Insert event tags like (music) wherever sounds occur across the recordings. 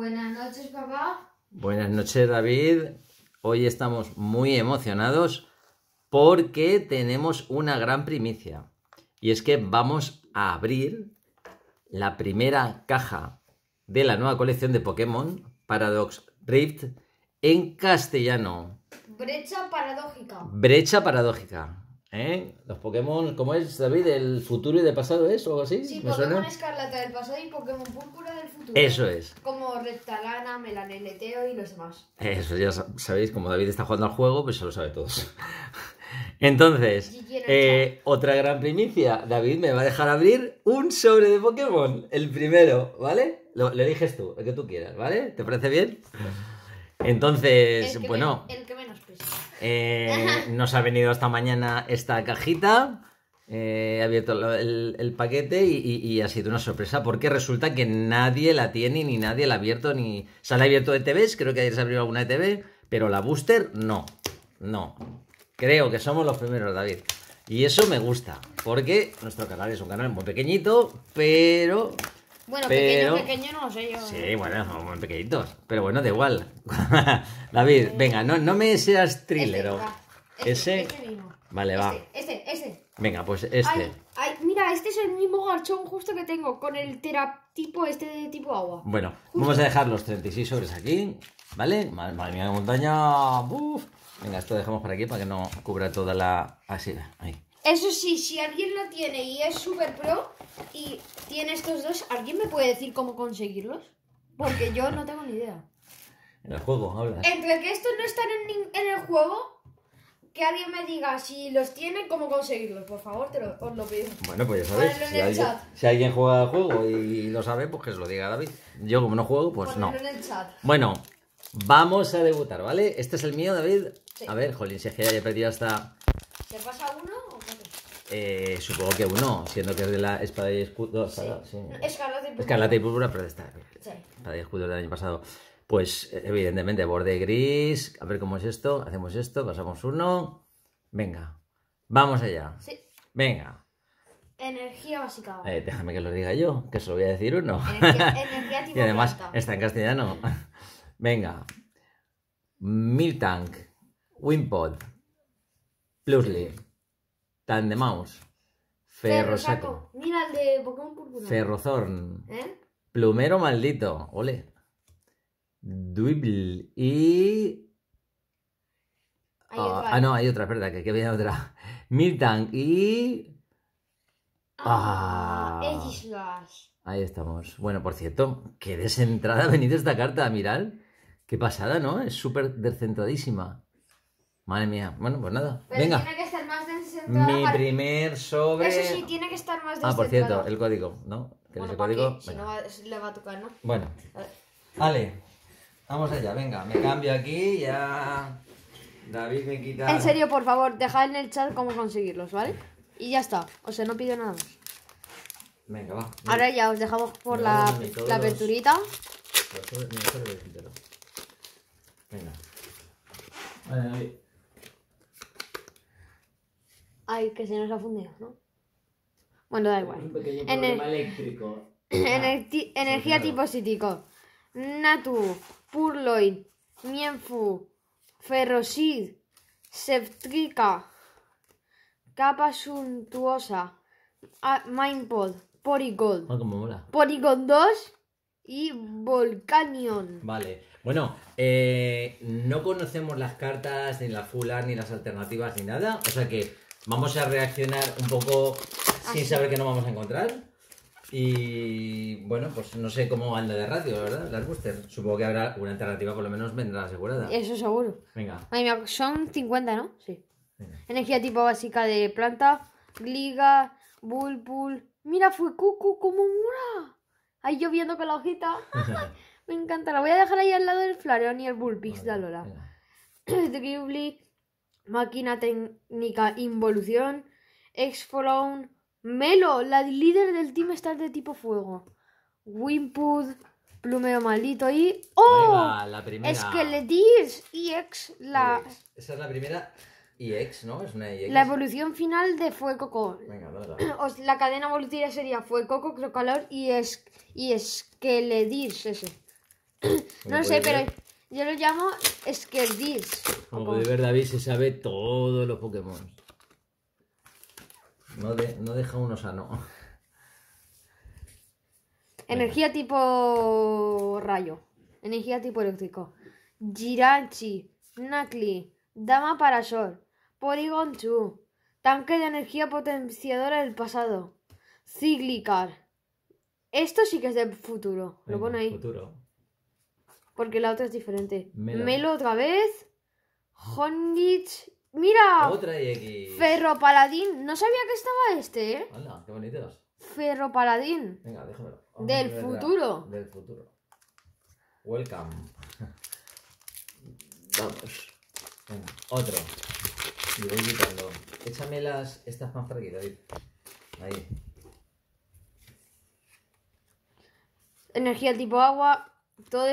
Buenas noches, papá. Buenas noches, David. Hoy estamos muy emocionados porque tenemos una gran primicia. Y es que vamos a abrir la primera caja de la nueva colección de Pokémon Paradox Rift en castellano. Brecha paradójica. Brecha paradójica. ¿Eh? Los Pokémon, ¿cómo es, David? ¿El futuro y del pasado es o algo así? Sí, Pokémon Escarlata del pasado y Pokémon Púrpura del futuro. Eso es. Como Reptalana, Melaneleteo y los demás. Eso, ya sabéis, como David está jugando al juego, pues se lo sabe todos. (laughs) Entonces, eh, otra gran primicia. David me va a dejar abrir un sobre de Pokémon. El primero, ¿vale? Lo, eliges tú, el que tú quieras, ¿vale? ¿Te parece bien? (laughs) Entonces, bueno. Eh, nos ha venido esta mañana esta cajita. he eh, abierto el, paquete y, ha sido una sorpresa porque resulta que nadie la tiene ni nadie la ha abierto ni... se ha abierto de creo que ayer se abrió alguna ETV, TV, pero la booster no, no. Creo que somos los primeros, David. Y eso me gusta, porque nuestro canal es un canal muy pequeñito, pero bueno, pero... pequeño, pequeño no sé yo. Sí, bueno, muy pequeñitos. Pero bueno, da igual. (laughs) David, eh, venga, no, no me seas este, thrillero. Este, ese. Este vale, va. Este, este. Venga, pues este. Ay, mira, este es el mismo garchón justo que tengo con el tipo, este de tipo agua. Bueno, vamos a dejar los 36 sobres aquí, ¿vale? Madre mía, montaña. Venga, esto lo dejamos por aquí para que no cubra toda la... Así, ahí. Eso sí, si alguien lo tiene y es super pro y tiene estos dos, ¿alguien me puede decir cómo conseguirlos? Porque yo no tengo ni idea. En el juego, habla. Entre que estos no están en, el juego, que alguien me diga si los tiene, cómo conseguirlos. Por favor, te lo, os lo pido. Bueno, pues ya sabéis. Si alguien, si alguien, juega al juego y lo sabe, pues que se lo diga David. Yo, como no juego, pues no. Bueno, vamos a debutar, ¿vale? Este es el mío, David. A ver, jolín, si es que ya he perdido hasta. ¿Se pasa uno? Eh, supongo que uno, siendo que es de la espada y escudo. Escarlata y púrpura. y pero Espada y escudo del año pasado. Pues, evidentemente, borde gris. A ver cómo es esto. Hacemos esto, pasamos uno. Venga. Vamos allá. Venga. Energía básica. Eh, déjame que lo diga yo, que se lo voy a decir uno. Energía, (laughs) y además está en castellano. Venga. Miltank, Wimpod, Plusly. Tan de mouse. Ferro. Mira el de Pokémon Púrpura. ¿Eh? Plumero maldito. Ole. duibl y. Ah, ah, no, hay otra, verdad, que había otra. (laughs) Miltank y. Ah, ah. Ahí estamos. Bueno, por cierto, qué desentrada ha venido esta carta, miral Qué pasada, ¿no? Es súper descentradísima. Madre mía. Bueno, pues nada. Venga. Mi primer sobre. Eso sí, tiene que estar más ah, por cierto, el código, ¿no? el código? Si no le va a tocar, ¿no? Bueno. vale vamos allá, venga, me cambio aquí, ya. David me quita. En serio, por favor, dejad en el chat cómo conseguirlos, ¿vale? Y ya está. O sea, no pido nada más. Venga, va. Ahora ya os dejamos por la, la aperturita. Venga. Vale, David. Ay, que se nos ha fundido, ¿no? Bueno, da igual. Un pequeño problema eléctrico. (coughs) energía tipo cítico. Natu, Purloid, Mienfu, Ferrosid, Septrica, Capa Suntuosa, Mindpod, Porigol. Ah, como mola. 2 y Volcanion. Vale. Bueno, eh, no conocemos las cartas, ni las full ni las alternativas, ni nada. O sea que Vamos a reaccionar un poco sin saber que no vamos a encontrar. Y bueno, pues no sé cómo anda de radio, verdad, las booster. Supongo que habrá una alternativa, por lo menos vendrá asegurada. Eso seguro. Venga. son 50, ¿no? Sí. Energía tipo básica de planta, gliga, bulbul. Mira, fue cucu, como mura. Ahí lloviendo con la hojita. (laughs) Me encanta, la voy a dejar ahí al lado del Flareon y el Bullpix de Alola. (clears throat) Máquina Técnica Involución, Exflown, Melo, la líder del Team está de tipo fuego, Wimpud, Plumeo Maldito y. ¡Oh! la primera. y Ex, la. Esa es la primera ex ¿no? Es una EX. La evolución final de fuego Coco. Venga, dale, (clears throat) La cadena evolutiva sería Fue Coco, Crocalor y, es... y ese. (clears throat) no sé, pero yo lo llamo Skerdis. Como podéis ver, David se sabe todos los Pokémon. No, deja uno sano. (laughs) Energía tipo rayo. Energía tipo eléctrico. Girachi. Nakli. Dama Parasol. Polygon 2. Tanque de energía potenciadora del pasado. Cíclicar. Esto sí que es del futuro. Lo pone ahí. Futuro porque la otra es diferente. Melo, otra vez. Hondich. ¡Mira! Otra X. Ferro Paladín. No sabía que estaba este, ¿eh? Hola, qué bonitos. Ferro Paladín. Venga, déjamelo. Del futuro. Del futuro. Welcome. (laughs) Vamos. Venga, otro. Y voy quitando. Échame las, estas más para Ahí. Energía tipo agua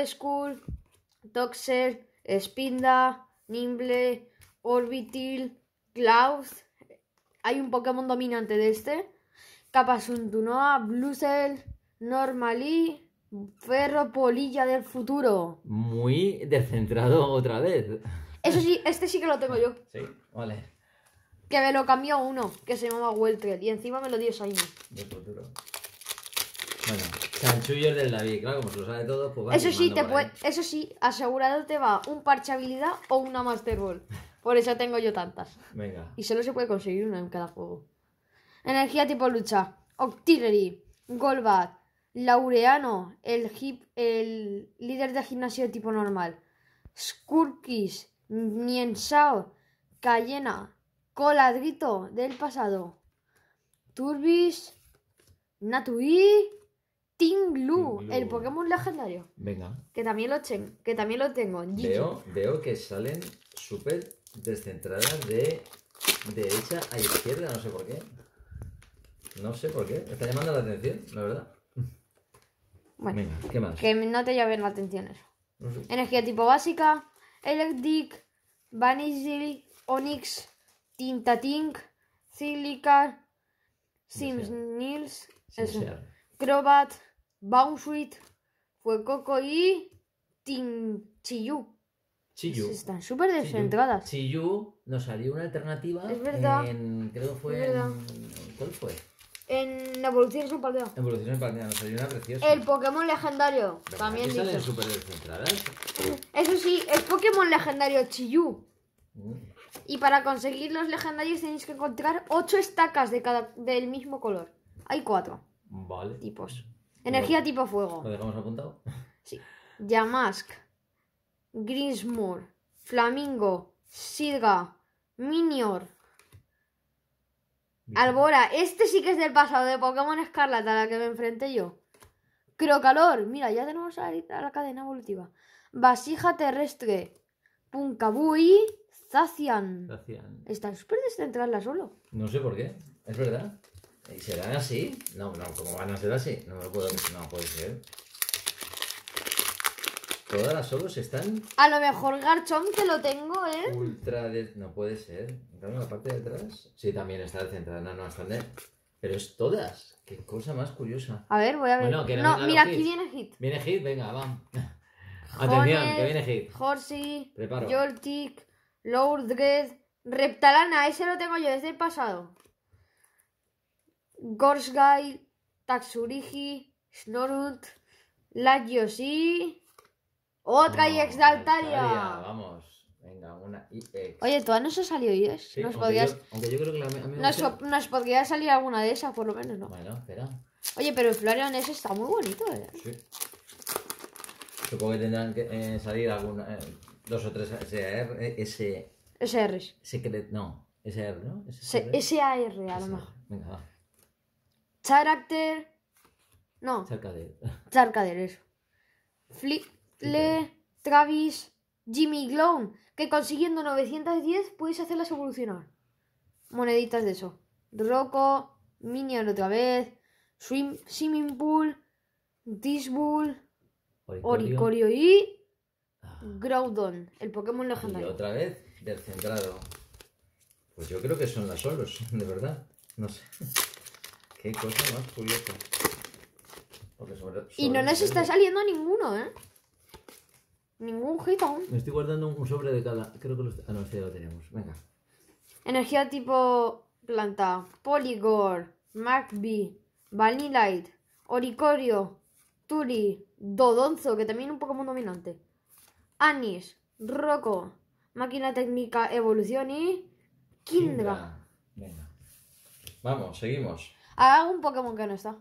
school, Toxel, Spinda, Nimble, Orbitil, Cloud. Hay un Pokémon dominante de este. Capasuntunoa, Bluzel Normally, Ferro Polilla del futuro. Muy descentrado otra vez. Eso sí, este sí que lo tengo yo. (laughs) Sí, vale. Que me lo cambió uno, que se llamaba Weltrel, y encima me lo dio Saimi. Del futuro. Bueno, Chanchullos del David, claro, como se lo sabe todo, pues Eso sí, te puede, eso sí, asegurado te va un parche habilidad o una Master Ball. Por eso tengo yo tantas. Venga. Y solo se puede conseguir una en cada juego. Energía tipo lucha. Octillery, Golbat, Laureano, el, hip, el líder de gimnasio tipo normal. Skurkis, Niensao, Cayena, Coladrito del pasado. Turbis, Natui, Tinglu, el Pokémon legendario. Venga. Que también lo, tengo. Veo, que salen súper descentradas de derecha a izquierda, no sé por qué. No sé por qué. Está llamando la atención, la verdad. Bueno, Venga, ¿qué más? Que no te llamen la atención eso. Energía tipo básica, Electric, Vanishing, Onyx, Tintatink, Silicar, Sims Nils, Crobat, Bowsuit Fuecoco y Chiyu Chiyu. Están súper descentradas. Chiyu nos salió una alternativa. Es verdad. En, creo que fue. En, ¿Cuál fue? En Evoluciones en Paldea. Evoluciones en Paldea, nos salió una preciosa. El Pokémon legendario. También dice. salen súper descentradas? Eso sí, es Pokémon legendario Chiyu. Mm. Y para conseguir los legendarios tenéis que encontrar 8 estacas de cada, del mismo color. Hay 4. Vale. Tipos. Energía tipo fuego. ¿Lo dejamos apuntado? Sí. Yamask, Flamingo, Sidga, Minior. Albora, este sí que es del pasado de Pokémon Escarlata, a la que me enfrenté yo. Crocalor, mira, ya tenemos a la, cadena evolutiva. Vasija terrestre, Punkabui, Zacian. Zacian. Está súper descentrarla solo. No sé por qué, es verdad. ¿Y serán así? No, no, ¿cómo van a ser así? No me puedo, no puede ser. Todas las solos están... A lo mejor Garchomp que lo tengo, ¿eh? Ultra de... No puede ser. ¿Entra en la parte de atrás? Sí, también está centrada. No, no, están de... Pero es todas. Qué cosa más curiosa. A ver, voy a ver. no, mira, aquí viene hit. Viene hit, venga, va. (laughs) Atención, que viene hit. Horsey, Preparo. Joltik, Reptalana. Ese lo tengo yo desde el pasado. Gorsguy, Tatsurigi, Snorunt, Lagiosi. ¡Otra y de Exaltaria! Vamos, venga, una IX. Oye, no se ha salido IES? Sí, nos podrías... aunque yo creo que la nos, podría salir alguna de esas, por lo menos, ¿no? Bueno, espera. Oye, pero el Floreon ese está muy bonito, ¿eh? Sí. Supongo que tendrán que eh, salir alguna, eh, dos o tres SR, S... SR. Secret, no, SR, ¿no? SR, SAR, a lo mejor. Venga, va. Character. No. Charcader. Charcader, eso. Flickle, Travis, Jimmy Glow, Que consiguiendo 910 podéis hacerlas evolucionar. Moneditas de eso. Rocco, Minion otra vez. Swim, Swimming Pool, Disbull, Oricorio y. Ah. Groudon, el Pokémon legendario. Y otra vez, del centrado. Pues yo creo que son las solos, de verdad. No sé y no nos está saliendo ninguno, ¿eh? Ningún hito. Me estoy guardando un sobre de cada. Creo que los. Ah, no, este lo tenemos. Venga. Energía tipo planta. Polygor. Magby. Vanillite. Oricorio. Turi. Dodonzo, que también un un Pokémon dominante. Anis. Roco Máquina técnica evolución y. Kindra. Venga. Vamos, seguimos. Hago un Pokémon que no está.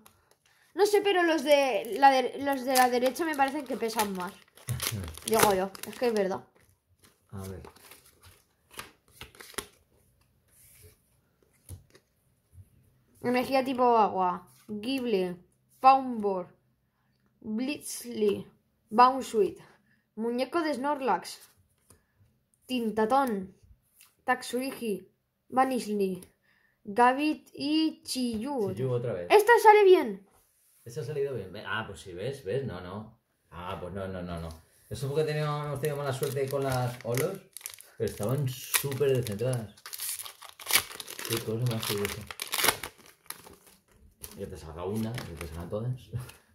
No sé, pero los de la, los de la derecha me parecen que pesan más. (laughs) Digo yo, es que es verdad. A ver. Energía tipo agua. Gible. Poundboard. Blitzli. Bounceweed. Muñeco de Snorlax. Tintatón. Taxurigi. Vanishly. Gavit y Chiyu. Chiyu otra vez. Esta sale bien. Esta ha salido bien. Ah, pues si ves, ves, no, no. Ah, pues no, no, no, no. Eso porque teníamos, hemos tenido mala suerte con las olos, pero estaban súper descentradas. Qué cosa más curiosa. Ya te salga una, te salgan todas.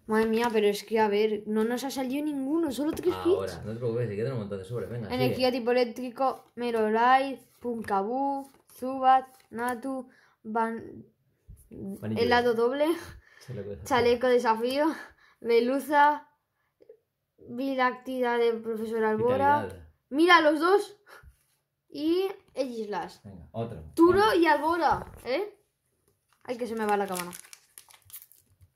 Madre mía, pero es que a ver, no nos ha salido ninguno, solo tres Ahora, Ahora, no te preocupes, si quedan un montón de sobres, venga. Energía tipo eléctrico, Merolite, Punkabu, Zubat, Natu, van... Lado doble, chaleco desafío, veluza Vida Activa del de profesor Albora. Mira los dos y Egislash. Venga, Turo y Albora, ¿eh? Ay, que se me va la cámara.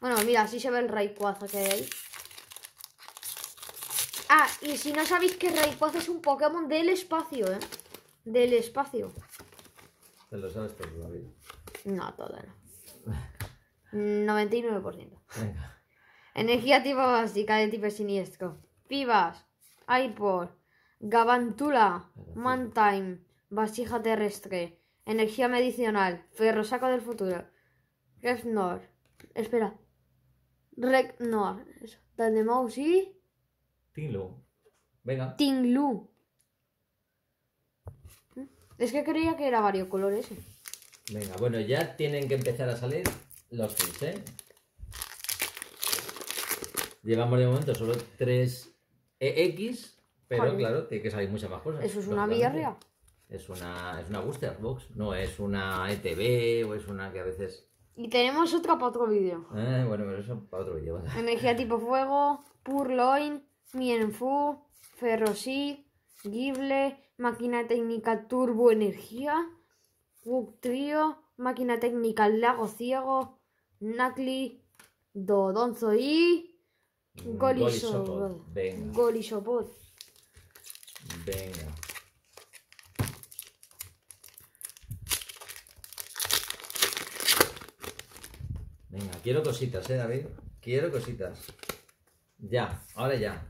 Bueno, mira, así se ve el Rayquaza que hay Ah, y si no sabéis que Rayquaza es un Pokémon del espacio, ¿eh? Del espacio. Te lo sabes por no, todo no. 99%. Venga. Energía tipo básica de tipo siniestro. Pivas, por Gabantula, Mantime, vasija terrestre, energía medicinal, ferrosaco del futuro, Regnor, espera, Regnor, Tandemaus sí. Tinglu. Venga. Tinglu. Es que creía que era varios colores. Eh. Venga, bueno, ya tienen que empezar a salir los seis, ¿eh? Llevamos de momento solo 3 EX, pero claro, tiene que salir muchas más cosas. Eso es una Villarreal. Es una, es una booster box, no es una ETB o es una que a veces... Y tenemos otra para otro vídeo. Eh, bueno, pero eso para otro vídeo. Energía (laughs) tipo fuego, Purloin, Mienfu, Ferrosit, Gible, Máquina Técnica Turbo Energía, Book Trio, Máquina Técnica Lago Ciego, Nacli, Dodonzo y mm, Golisopod. Venga. Venga. Venga, quiero cositas, ¿eh, David? Quiero cositas. Ya, ahora ya.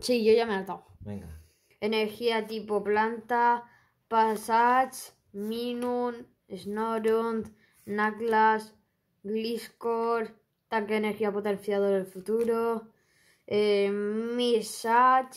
Sí, yo ya me he Venga. Energía tipo planta, Passage, Minun, Snorunt, Naglas, Gliscor, Tanque de Energía Potenciador del Futuro, eh, Misach,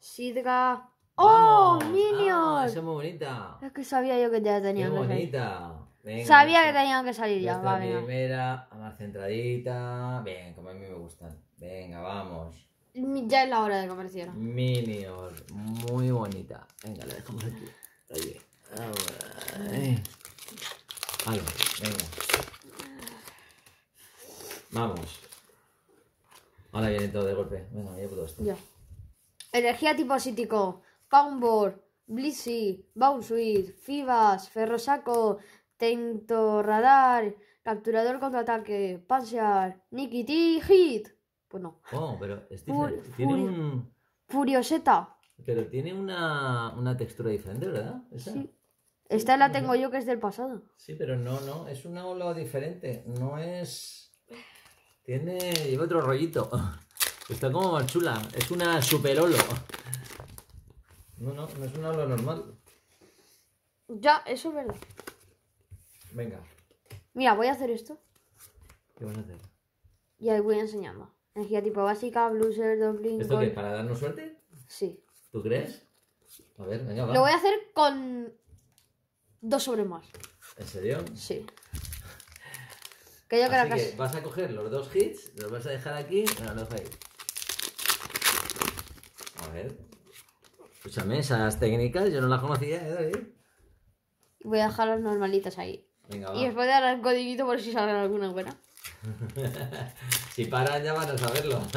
Sidra. ¡Oh! Ah, ¡Minion! esa es muy bonita. Es que sabía yo que ya tenía que bonita. sabía que tenían que salir ya. Va, primera, más centradita. Bien, como a mí me gustan. Venga, vamos. Ya es la hora de que Minion, muy bonita. Venga, la dejamos aquí. Ahí. Vamos. Ahora viene todo de golpe. Venga, ya puedo esto. Ya. Energía tipo cítico. Poundboard, Blissy. Bounceweed, Fibas, Ferrosaco, Tento Radar, Capturador contraataque, Panzer, Nikiti, Hit. Pues no. Oh, pero tiene un. Furioseta. Pero tiene una, textura diferente, ¿verdad? Esta la tengo yo que es del pasado. Sí, pero no, no, es una ola diferente. No es. Tiene. Lleva otro rollito. (laughs) Está como más chula. Es una super holo. No, no, no es una ola normal. Ya, eso es verdad. Venga. Mira, voy a hacer esto. ¿Qué vas a hacer? Y ahí voy enseñando. Energía tipo básica, blueser, doblin. ¿Esto qué? ¿Para darnos suerte? Sí. ¿Tú crees? A ver, venga, va. Lo voy a hacer con dos sobres más. ¿En serio? Sí. Que yo que, vas a coger los dos hits, los vas a dejar aquí. y los ahí. A ver. Escúchame, esas técnicas yo no las conocía, ¿eh, David? Voy a dejar las normalitas ahí. Venga, va. Y después de dar el codiguito por si salen alguna buena. (laughs) si paran ya van a saberlo. (laughs)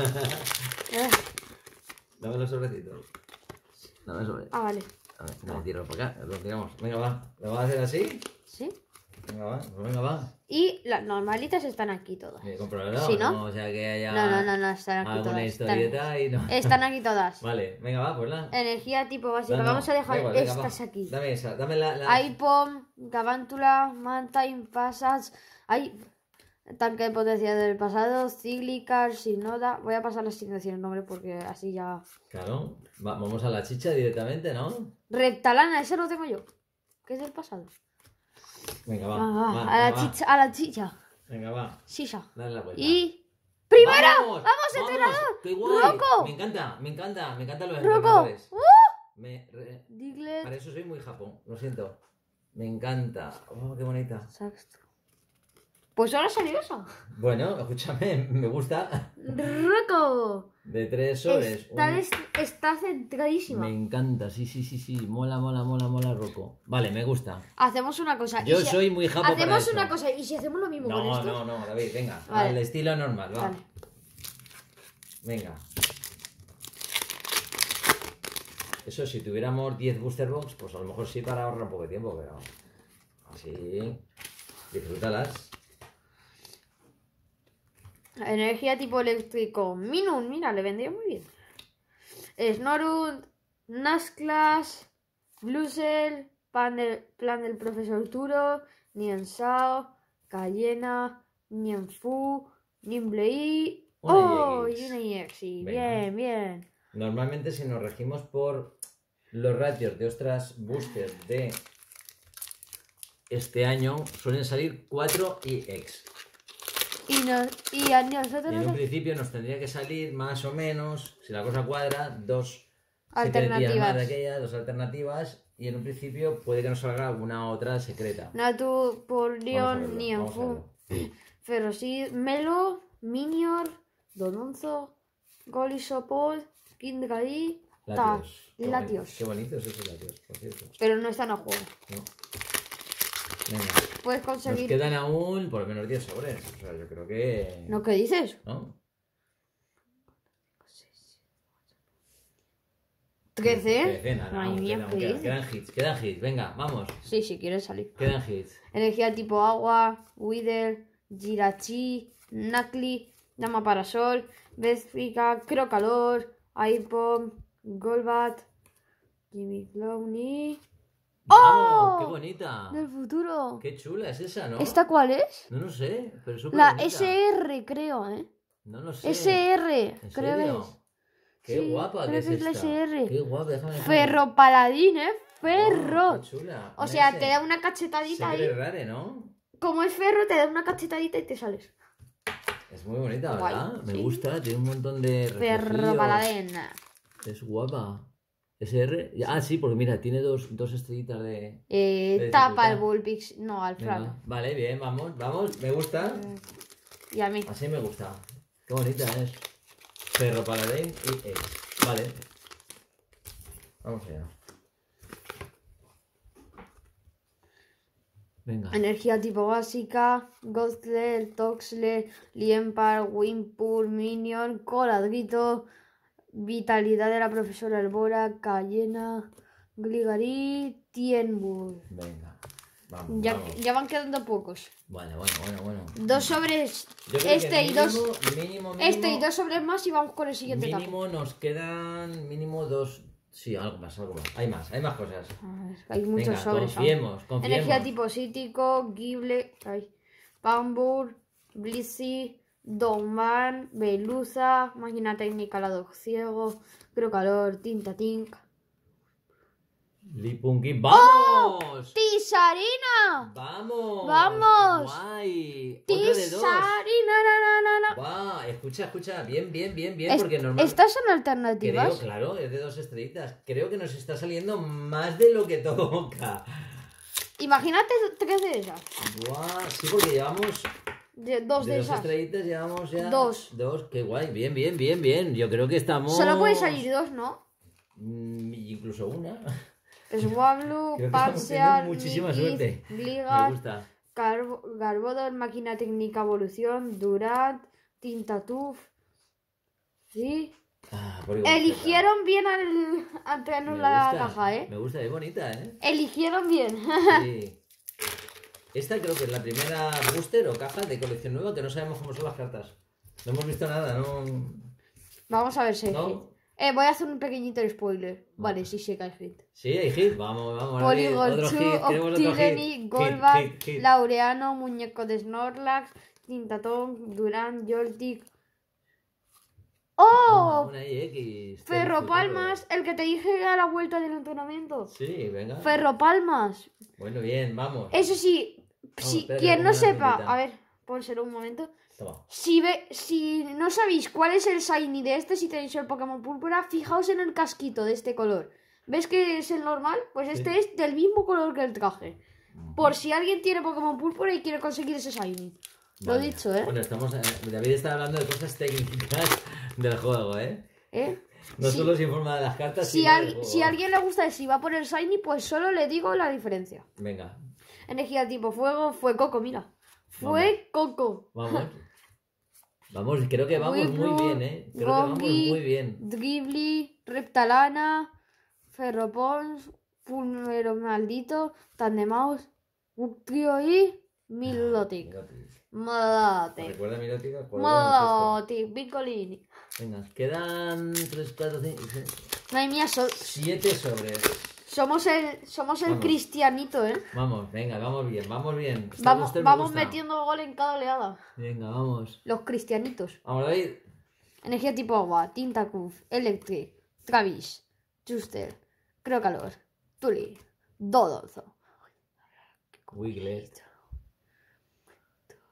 Eh. Dame los sobrecitos. Dame sobrecitos. Ah, vale. A ver, no, tíralo para acá. Lo tiramos. Venga, va. ¿Lo vas a hacer así? Sí. Venga, va. Pues venga, va. Y las normalitas están aquí todas. Sí, eh, ¿no? ¿no? O sea, que haya no, no, no, no están aquí alguna todas. historieta están... y no. Están aquí todas. (laughs) Vale, venga, va, pues la. Energía tipo básica. Vamos a dejar estas aquí. Dame esa, dame la. la... Hay pom, gavántula, manta, impasas. Hay Tanque pues, de potencia del pasado, Cíclica, Sinoda. Voy a pasar sin decir el nombre porque así ya. Claro, vamos a la chicha directamente, ¿no? Rectalana, ese lo tengo yo. ¿Qué es del pasado. Venga, va. Ah, a, la chicha, a la chicha. Venga, va. Chicha. Dale la vuelta. Y. ¡Primero! ¡Vamos, ¡Vamos entrenador! ¡Roco! Me encanta, me encanta, me encanta los ¡Roco! Uh. Me, Para eso soy muy Japón, lo siento. Me encanta. ¡Oh, qué bonita! Pues ahora salió eso. Bueno, escúchame, me gusta. Roco. De tres soles. Está, centradísima Me encanta, sí, sí, sí, sí. Mola, mola, mola, mola, Roco. Vale, me gusta. Hacemos una cosa. Yo soy muy japo Hacemos una cosa, y si hacemos lo mismo no, con esto. No, no, no, David, venga. Al estilo normal, va. Vale. Venga. Eso, si tuviéramos 10 booster box, pues a lo mejor sí para ahorrar un poco de tiempo, pero. Así. Disfrútalas. Energía tipo eléctrico. Minun, mira, le vendría muy bien. Eh, Snorunt. Nasclas, blusel plan del, profesor Turo, Niensao, Cayena, Nienfu, Nimblei. ¡Oh! Y una bien, bien. Normalmente si nos regimos por los ratios de otras boosters de este año, suelen salir 4 EX. Y, a nosotros... En un principio nos tendría que salir más o menos, si la cosa cuadra, dos alternativas. dos alternativas. Y en un principio puede que nos salga alguna otra secreta. Natu, Polion, Pero sí, Melo, Minior, Donunzo, Golisopol, Kindgali, Latios. Latios. Qué bonitos esos latios, por cierto. Pero no están a juego. Puedes conseguir. Nos quedan aún por lo menos 10 sobres. O sea, yo creo que. ¿No qué dices? ¿No? 13. Quedan, quedan, hits, quedan hits, venga, vamos. Sí, si sí, quieres salir. Quedan hits. Energía tipo agua, Wither, Girachi, Nakli, Llama Parasol, Béstrica, Crocalor, Aipom, Golbat, Jimmy Clowny ¡Oh! ¡Qué bonita! Del futuro. Qué chula es esa, ¿no? ¿Esta cuál es? No lo sé, pero es La SR, creo, ¿eh? No lo sé. SR, creo Qué guapa creo que es, la SR. Qué guapa, déjame Ferro paladín, ¿eh? Ferro. qué chula. O sea, te da una cachetadita ahí. ahí. Rare, ¿no? Como es ferro, te da una cachetadita y te sales. Es muy bonita, ¿verdad? Me gusta, tiene un montón de... Ferro paladín. Es guapa. SR. Ah, sí, porque mira, tiene dos, dos estrellitas de. Eh, tapa el Bullpix, no, al frame Vale, bien, vamos, vamos, me gusta. Mm. Y a mí. Así me gusta. Qué bonita es. Perro Dane y E. Vale. Vamos allá. Venga. Energía tipo básica, Godzilla, Toxler, Liempar, Wimpur, Minion, Coladrito, Vitalidad de la profesora Albora, Cayena, Gligarí, Tienburg. Venga. Vamos, ya, ya, van quedando pocos. Bueno, bueno, bueno, bueno. Dos sobres. Este y dos. este y dos sobres más y vamos con el siguiente Mínimo nos quedan mínimo dos. Sí, algo más, algo más. Hay más, hay más cosas. hay muchos Venga, sobres. Confiemos, confiemos. Energía tipo cítico, Gible, Pambur, Blissy, Don Van, Belusa, Máquina Técnica, Lado Ciego, Crocalor, Tinta tink. Lipunki, ¡Oh! ¡vamos! ¡Tisarina! ¡Vamos! ¡Vamos! ¡Guay! ¡Tisarina! De dos. Escucha, escucha, bien, bien, bien, bien, porque normalmente... ¿Estás en alternativas? Creo, claro, es de dos estrellitas. Creo que nos está saliendo más de lo que toca. Imagínate tres de ellas. ¡Guau! Sí, porque llevamos Dos de, de estrellitas ya. Dos. Dos, qué guay. Bien, bien, bien, bien. Yo creo que estamos. Solo puedes salir dos, ¿no? Mm, incluso una. Swablu, (laughs) Parcial. Muchísima suerte. Me gusta. Garbodor, Máquina Técnica Evolución, Durat, Tintatuf. Sí. Ah, Eligieron bien al, al la caja, ¿eh? Me gusta, es bonita, ¿eh? Eligieron bien. (laughs) Sí. Esta creo que es la primera booster o caja de colección nueva que no sabemos cómo son las cartas. No hemos visto nada, no. Vamos a ver si eh, voy a hacer un pequeñito spoiler. Vale, si sí el hit. Sí, hay hit. Vamos, vamos. PoliGol2, Octileni, Golbat, Laureano, Muñeco de Snorlax, Tintatón, Durán, Joltik. ¡Oh! ferro palmas Ferropalmas, el que te dije a la vuelta del entrenamiento. Sí, venga. Ferropalmas. Bueno, bien, vamos. Eso sí, si, quien no sepa, a ver, pónselo un momento. Si, ve, si no sabéis cuál es el shiny de este, si tenéis el Pokémon púrpura, fijaos en el casquito de este color. ¿Ves que es el normal? Pues este es del mismo color que el traje. Por si alguien tiene Pokémon púrpura y quiere conseguir ese shiny. Lo he dicho, ¿eh? Bueno, estamos, eh, David está hablando de cosas técnicas (laughs) del juego, ¿eh? ¿Eh? No solo se informa de las cartas, si alguien le gusta si va por el shiny, pues solo le digo la diferencia. Venga, energía tipo fuego fue Coco, mira. Fue Coco. Vamos. (laughs) Vamos, creo que vamos muy bien, ¿eh? Creo que vamos muy bien. Dribli, Reptalana, Ferropons, fulmero Maldito, Tandemaus, Uctrio y Milotic. Ah, Milotic. ¿Recuerda Milotic? Milotic, Venga, quedan 3, 4, 5, 6. hay mía, 7 sobre. Somos el, somos el cristianito, ¿eh? Vamos, venga, vamos bien, vamos bien. vamos vamos metiendo gol en cada oleada. Venga, vamos. Los cristianitos. Vamos, ir. Energía tipo agua, tinta cruz, Electric, Travis, Juster, calor Tuli, Dodolzo. Wiglet.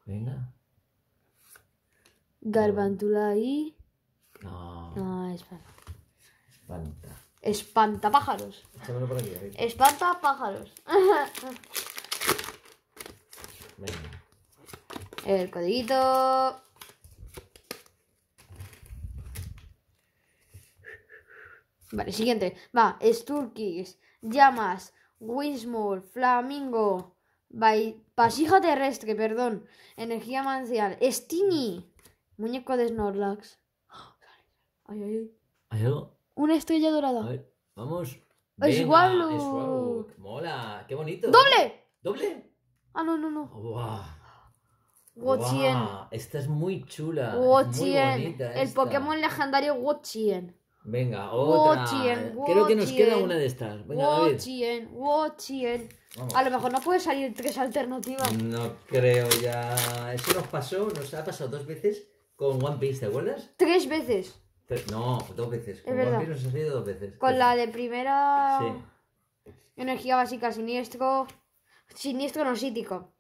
Venga. Garbantula y... No. No, es Espanta. Espanta pájaros. Espanta pájaros. El codiguito. Vale, siguiente. Va, Sturkis, Llamas, Winsmore, Flamingo, by... Pasija Terrestre, perdón, Energía Mancial, Stini, Muñeco de Snorlax. (gasps) Una estrella dorada. A ver, vamos. Es igual Mola, qué bonito. ¡Doble! ¿Doble? Ah, no, no, no. Oh, ¡Guau! esta es muy chula. Wochien. el Pokémon legendario Wotien. Venga, otra. Creo que nos queda una de estas. Venga, Wotien. A lo mejor no puede salir tres alternativas. No creo ya. Eso nos pasó, nos ha pasado dos veces con One Piece, de acuerdas? Tres veces. No, dos veces. Con verdad. salido dos veces. Con la de primera. Sí. Energía básica, siniestro. Siniestro no sítico.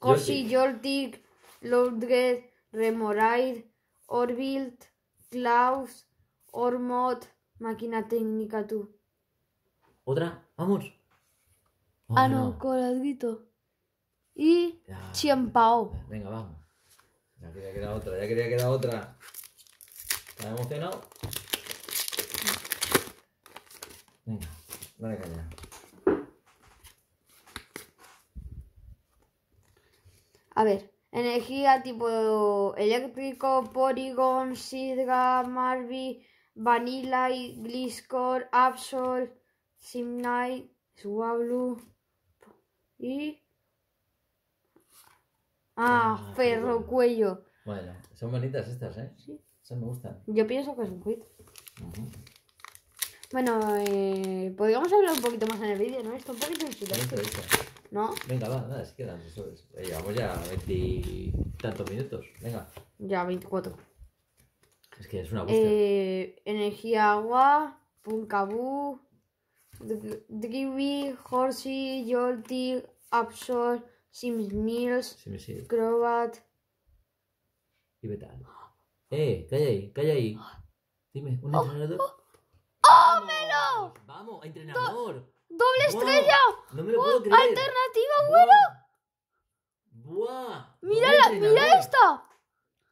Cosi, Jortic, Lodger, Remoraid, Orbilt, Klaus, Ormod, Máquina Técnica, tú. ¿Otra? ¡Vamos! ah, no, no. Y Chiampao. Venga, vamos. Ya quería que era otra, ya quería que era otra. ¿Estás emocionado? Venga, dale caña. A ver, energía tipo eléctrico, Polygon, Sidga, Marby, Vanilla, Gliscor, Absol, Simnite, Suablu y... Ah, ah ferrocuello. Bueno, son bonitas estas, ¿eh? Sí me Yo pienso que es un quit. Bueno, eh, podríamos hablar un poquito más en el vídeo, ¿no? Esto un poquito insultante. ¿No? Venga, va, nada, si quedan. Llevamos ya veintitantos minutos. Venga. Ya, 24. Es que es una búsqueda. Eh, energía agua, Punkaboo, Drivi Horsey, Jolty, Absorb Sims Nils, Crobat. Y Betal. Eh, calla ahí, calla ahí. Dime, un oh. entrenador. ¡Oh, oh, Vamos, entrenador. ¡Doble estrella! No me lo puedo creer. ¡Alternativa, bueno! ¡Buah! ¡Mira, la, mira esta!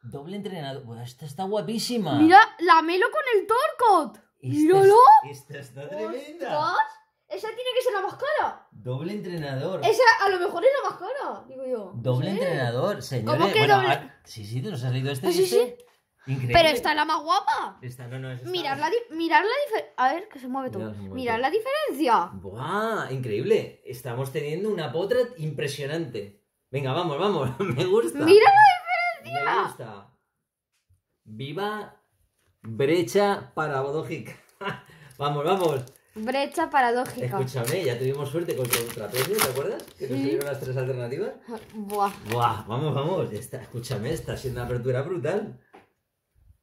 Doble entrenador. esta está guapísima. Mira, la melo con el Torcot. ¡Míralo! Esta está tremenda. Esa tiene que ser la más cara. Doble entrenador. Esa a lo mejor es la más cara, digo yo. Doble entrenador, señores. ¿Cómo que doble? Ah, sí, sí, ¿te nos has leído este? sí, sí. Pero Pero es la más guapa. Esta, no, no, es esta mirad, la la diferencia. A ver, que se mueve todo. Mirad, la diferencia. ¡Buah! Increíble. Estamos teniendo una potra impresionante. Venga, vamos, vamos. (laughs) Me gusta. ¡Mira la diferencia! Me gusta. Viva brecha paradójica. (laughs) vamos, vamos. Brecha paradójica. Escúchame, ya tuvimos suerte con el trapecio, ¿te acuerdas? Que nos dieron las tres alternativas. Buah. Buah, vamos, vamos. escúchame, está siendo una apertura brutal.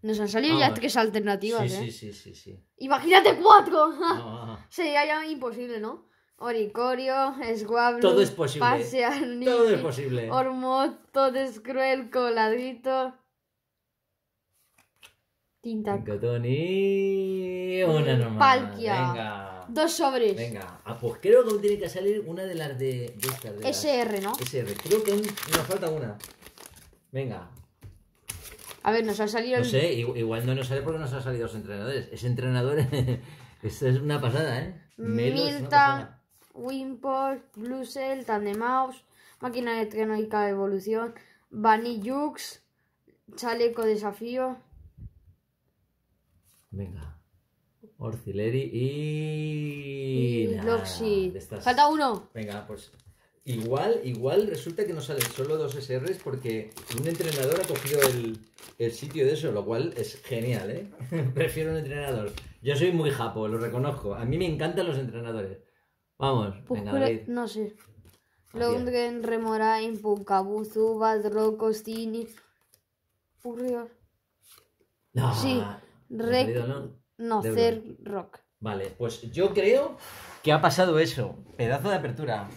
Nos han salido ah, ya tres alternativas, sí, ¿eh? Sí, sí, sí, sí. Imagínate cuatro. Sí, (laughs) Sería ya imposible, ¿no? Oricorio, Esguablo, todo es posible. todo es posible. Ormot, todo es coladito. Tinta. Cotoni. Una normal Palkia. Venga. Dos sobres. Venga. Ah, pues creo que tiene que salir una de las de, de SR, ¿no? SR. Creo que nos falta una. Venga. A ver, nos ha salido. No sé, igual no nos sale porque nos han salido los entrenadores. Ese entrenador. (laughs) es una pasada, ¿eh? Milta, Wimport, Blusel, Tandemaus, Máquina de Evolución, Bani Jux, Chaleco Desafío. Venga. Orcileri y. y Loxi. Falta uno. Venga, pues Igual, igual resulta que no salen solo dos SRs porque un entrenador ha cogido el, sitio de eso, lo cual es genial, ¿eh? (laughs) Prefiero un entrenador. Yo soy muy japo, lo reconozco. A mí me encantan los entrenadores. Vamos, pues venga, venga, No sé. Remorain, Punkabuzu, Badro, Costini, No, sí, no, no, no Rock. Vale, pues yo creo ¿Qué ha pasado eso? Pedazo de apertura.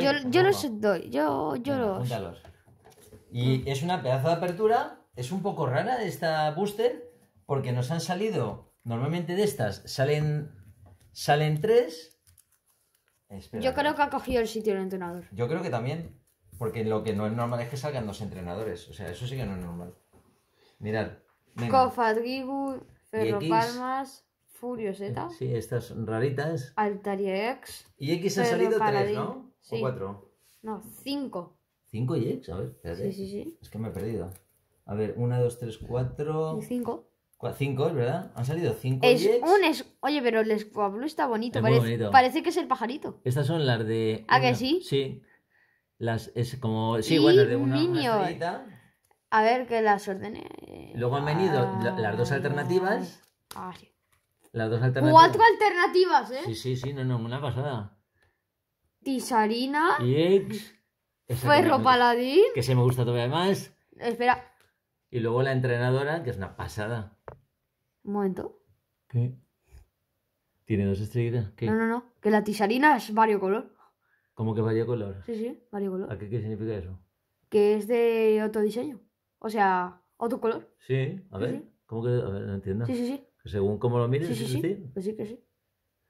yo, yo los doy, yo, yo los... Y es una pedazo de apertura, es un poco rara esta booster, porque nos han salido, normalmente de estas salen, salen tres. yo creo que ha cogido el sitio el entrenador. Yo creo que también, porque lo que no es normal es que salgan dos entrenadores, o sea, eso sí que no es normal. Mirad. Cofa, Ferro Palmas... Furioseta. Eh, sí, estas raritas. Altaria X. Y X ha salido tres, ¿no? O cuatro. No, cinco. ¿Cinco y X? A ver, espérate. Sí, sí, sí. Es que me he perdido. A ver, una, dos, tres, cuatro. Y cinco. Cinco, es verdad. Han salido cinco es Un Oye, pero el Squablu está bonito. parece... bonito. Parece que es el pajarito. Estas son las de. ¿Ah, que sí? Sí. Las es como. Sí, bueno, de una, una A ver que las ordene. Eh, Luego han venido las dos alternativas. Ah sí. Las dos alternativas. Cuatro alternativas, ¿eh? Sí, sí, sí, no, no, una pasada. Tisarina. ex. Ferro Paladín. Que se me gusta todavía más. Espera. Y luego la entrenadora, que es una pasada. Un momento. ¿Qué? Tiene dos estrellitas. ¿Qué? No, no, no. Que la tisarina es variocolor. ¿Cómo que variocolor? Sí, sí, variocolor. ¿A qué, qué significa eso? Que es de otro diseño. O sea, otro color. Sí, a ver. ¿Cómo que? A ver, no entiendo. Sí, sí, sí. Según cómo lo mires, sí, sí, sí. Pues sí que sí.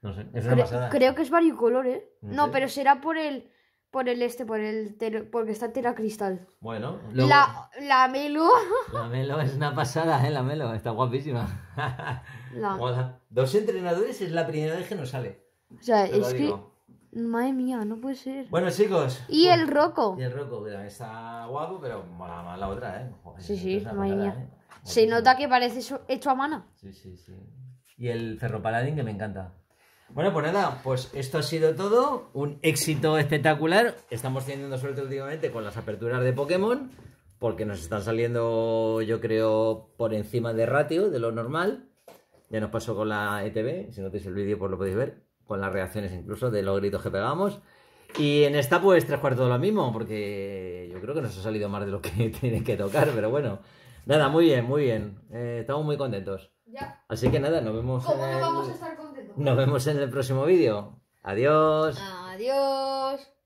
No sé, es una creo, pasada. Creo que es varicolor, ¿eh? No, pero será por el por el este, por el porque está tela cristal. Bueno, la, la Melo. (laughs) La Melo es una pasada, ¿eh? La Melo, está guapísima. (laughs) La... Dos entrenadores es la primera vez que nos sale. O sea, es que. Madre mía, no puede ser. Bueno, chicos. Y el Roco. Y el Roco, está guapo, pero la otra, ¿eh? sí, sí, madre mía. ¿eh? Se nota que parece hecho a mano. Sí, sí, sí. Y el Ferro Paladín que me encanta. Bueno, pues nada, pues esto ha sido todo. Un éxito espectacular. Estamos teniendo suerte últimamente con las aperturas de Pokémon. Porque nos están saliendo, yo creo, por encima de ratio, de lo normal. Ya nos pasó con la ETV. Si no el vídeo, pues lo podéis ver. Con las reacciones incluso de los gritos que pegamos. Y en esta, pues tres cuartos de lo mismo. Porque yo creo que nos ha salido más de lo que (laughs) tiene que tocar. Pero bueno. Nada, muy bien, muy bien. Eh, estamos muy contentos. Ya. Así que nada, nos vemos. ¿Cómo no vamos a estar contentos? Nos vemos en el próximo vídeo. Adiós. Adiós.